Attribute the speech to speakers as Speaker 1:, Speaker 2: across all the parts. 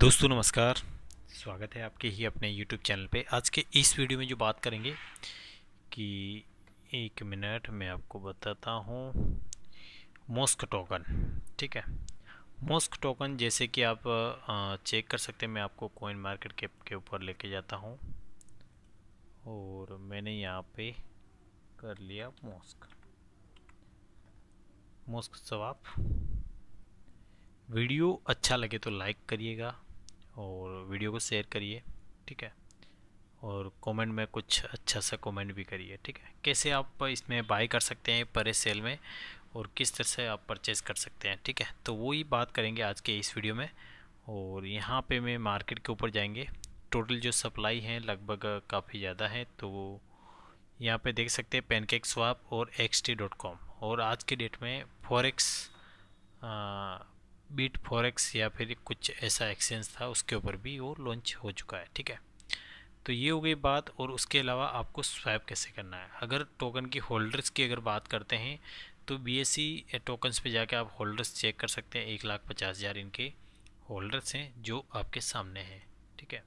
Speaker 1: दोस्तों नमस्कार स्वागत है आपके ही अपने YouTube चैनल पे आज के इस वीडियो में जो बात करेंगे कि एक मिनट मैं आपको बताता हूँ मोस्क टोकन ठीक है मोस्क टोकन जैसे कि आप चेक कर सकते हैं मैं आपको कोइन मार्केट के के ऊपर लेके जाता हूँ और मैंने यहाँ पे कर लिया मोस्क मोस्क सवाब वीडियो अच्छा लगे तो लाइक करिएगा और वीडियो को शेयर करिए ठीक है और कमेंट में कुछ अच्छा सा कमेंट भी करिए ठीक है कैसे आप इसमें बाय कर सकते हैं परे सेल में और किस तरह से आप परचेज़ कर सकते हैं ठीक है तो वही बात करेंगे आज के इस वीडियो में और यहाँ पे मैं मार्केट के ऊपर जाएंगे टोटल जो सप्लाई है लगभग काफ़ी ज़्यादा है तो यहाँ पे देख सकते हैं पेनकेक स्वाप और एक्स और आज के डेट में फॉरेक्स बीट फॉरेक्स या फिर कुछ ऐसा एक्सचेंज था उसके ऊपर भी वो लॉन्च हो चुका है ठीक है तो ये हो गई बात और उसके अलावा आपको स्वैप कैसे करना है अगर टोकन की होल्डर्स की अगर बात करते हैं तो बी एस सी टोकन्स पर जाके आप होल्डर्स चेक कर सकते हैं एक लाख पचास हज़ार इनके होल्डर्स हैं जो आपके सामने हैं ठीक है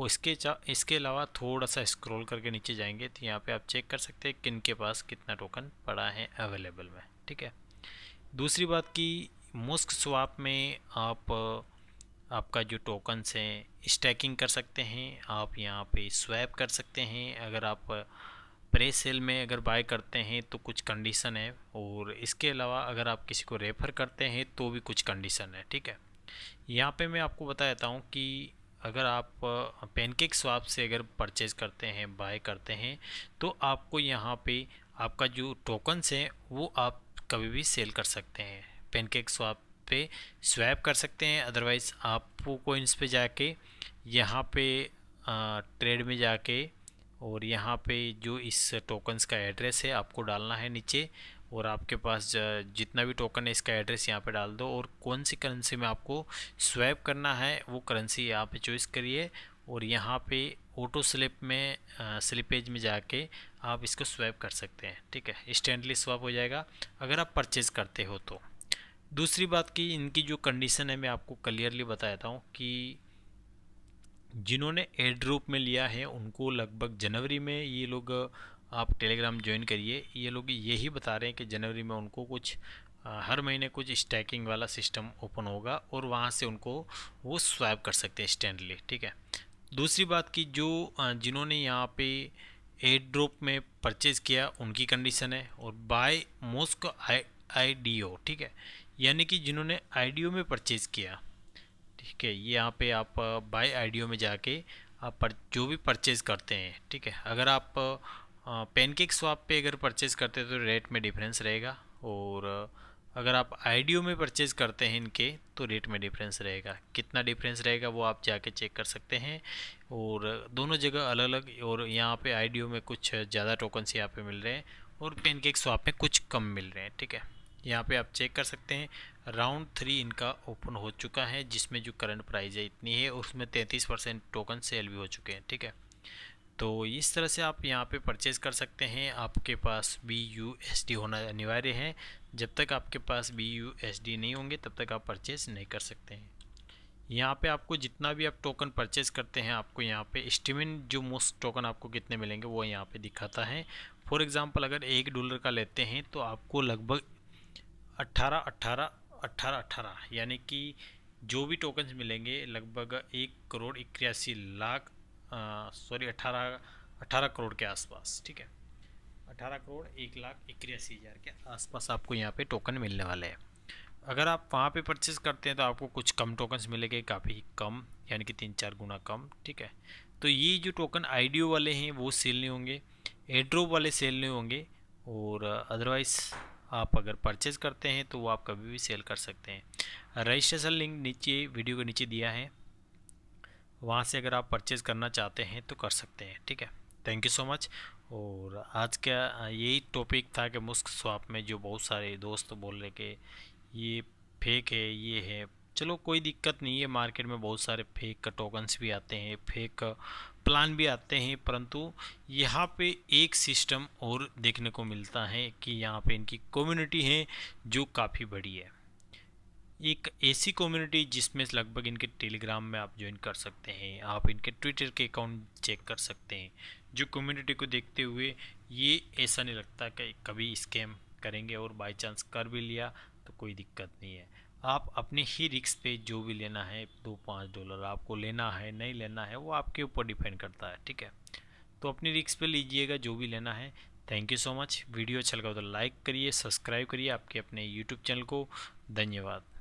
Speaker 1: और इसके चा इसके अलावा थोड़ा सा स्क्रॉल करके नीचे जाएंगे तो यहाँ पे आप चेक कर सकते हैं किन के पास कितना टोकन पड़ा है अवेलेबल में ठीक है दूसरी बात की मुस्क स्वाप में आप आपका जो टोकन्स हैं स्टैकिंग कर सकते हैं आप यहाँ पे स्वैप कर सकते हैं अगर आप प्रे सेल में अगर बाय करते हैं तो कुछ कंडीशन है और इसके अलावा अगर आप किसी को रेफ़र करते हैं तो भी कुछ कंडीशन है ठीक है यहाँ पे मैं आपको बता देता हूँ कि अगर आप पेनकेक स्वाप से अगर परचेज करते हैं बाय करते हैं तो आपको यहाँ पे आपका जो टोकन्स हैं वो आप कभी भी सेल कर सकते हैं पेनकेक स्वाप पे स्वैप कर सकते हैं अदरवाइज़ आपको कोइंस पे जाके यहाँ पे ट्रेड में जाके और यहाँ पे जो इस टोकन्स का एड्रेस है आपको डालना है नीचे और आपके पास जितना भी टोकन है इसका एड्रेस यहाँ पे डाल दो और कौन सी करेंसी में आपको स्वैप करना है वो करेंसी यहाँ पे चॉइस करिए और यहाँ पे ऑटो स्लिप में स्लिपेज में जाके आप इसको स्वैप कर सकते हैं ठीक है इंस्टेंटली स्वैप हो जाएगा अगर आप परचेज़ करते हो तो दूसरी बात की इनकी जो कंडीशन है मैं आपको क्लियरली बताता हूँ कि जिन्होंने एड रूप में लिया है उनको लगभग जनवरी में ये लोग आप टेलीग्राम ज्वाइन करिए ये लोग यही बता रहे हैं कि जनवरी में उनको कुछ हर महीने कुछ स्टैकिंग वाला सिस्टम ओपन होगा और वहाँ से उनको वो स्वैप कर सकते हैं स्टैंडली ठीक है दूसरी बात कि जो जिन्होंने यहाँ पे एड ड्रॉप में परचेज़ किया उनकी कंडीशन है और बाय मोस्क आई आई डी ओ ठीक है यानी कि जिन्होंने आई में परचेज़ किया ठीक है ये यहाँ पे आप बाय आई में जाके आप पर, जो भी परचेज़ करते हैं ठीक है अगर आप पेनकेक स्वाप पे अगर परचेज़ करते हैं तो रेट में डिफरेंस रहेगा और अगर आप आई में परचेज़ करते हैं इनके तो रेट में डिफरेंस रहेगा कितना डिफरेंस रहेगा वो आप जाके चेक कर सकते हैं और दोनों जगह अलग अलग और यहाँ पे आई में कुछ ज़्यादा टोकन्स यहाँ पे मिल रहे हैं और पेनकेक स्वाप में कुछ कम मिल रहे हैं ठीक है यहाँ पे आप चेक कर सकते हैं राउंड थ्री इनका ओपन हो चुका है जिसमें जो करंट प्राइस है इतनी है उसमें तैंतीस परसेंट टोकन सेल भी हो चुके हैं ठीक है तो इस तरह से आप यहाँ पे परचेज़ कर सकते हैं आपके पास बी यू एस डी होना अनिवार्य है जब तक आपके पास बी यू एस डी नहीं होंगे तब तक आप परचेज़ नहीं कर सकते हैं यहाँ पे आपको जितना भी आप टोकन परचेज़ करते हैं आपको यहाँ पे एस्टिमेट जो मोस्ट टोकन आपको कितने मिलेंगे वो यहाँ पे दिखाता है फॉर एग्ज़ाम्पल अगर एक डॉलर का लेते हैं तो आपको लगभग अट्ठारह अट्ठारह अट्ठारह अट्ठारह यानी कि जो भी टोकन्स मिलेंगे लगभग एक करोड़ इक्यासी लाख सॉरी अट्ठारह अट्ठारह करोड़ के आसपास ठीक है अट्ठारह करोड़ एक लाख इक्यासी हज़ार के आसपास आपको यहाँ पे टोकन मिलने वाले हैं अगर आप वहाँ पे परचेज़ करते हैं तो आपको कुछ कम टोकन्स मिलेंगे काफ़ी कम यानी कि तीन चार गुना कम ठीक है तो ये जो टोकन आई वाले हैं वो सेल नहीं होंगे एड्रोप वाले सेल नहीं होंगे और अदरवाइज़ आप अगर परचेज़ करते हैं तो वो आप कभी भी सेल कर सकते हैं रजिस्ट्रेशन लिंक नीचे वीडियो के नीचे दिया है वहाँ से अगर आप परचेज़ करना चाहते हैं तो कर सकते हैं ठीक है थैंक यू सो मच और आज का यही टॉपिक था कि मुस्क स्वाप में जो बहुत सारे दोस्त बोल रहे कि ये फेक है ये है चलो कोई दिक्कत नहीं है मार्केट में बहुत सारे फेक टोकन्स भी आते हैं फेक प्लान भी आते हैं परंतु यहाँ पे एक सिस्टम और देखने को मिलता है कि यहाँ पे इनकी कम्युनिटी है जो काफ़ी बड़ी है एक ऐसी कम्युनिटी जिसमें लगभग इनके टेलीग्राम में आप ज्वाइन कर सकते हैं आप इनके ट्विटर के अकाउंट चेक कर सकते हैं जो कम्युनिटी को देखते हुए ये ऐसा नहीं लगता कि कभी स्कैम करेंगे और बाई चांस कर भी लिया तो कोई दिक्कत नहीं है आप अपने ही रिक्स पे जो भी लेना है दो पाँच डॉलर आपको लेना है नहीं लेना है वो आपके ऊपर डिपेंड करता है ठीक है तो अपनी रिक्स पे लीजिएगा जो भी लेना है thank you so much video अच्छा लगा तो लाइक करिए सब्सक्राइब करिए आपके अपने यूट्यूब चैनल को धन्यवाद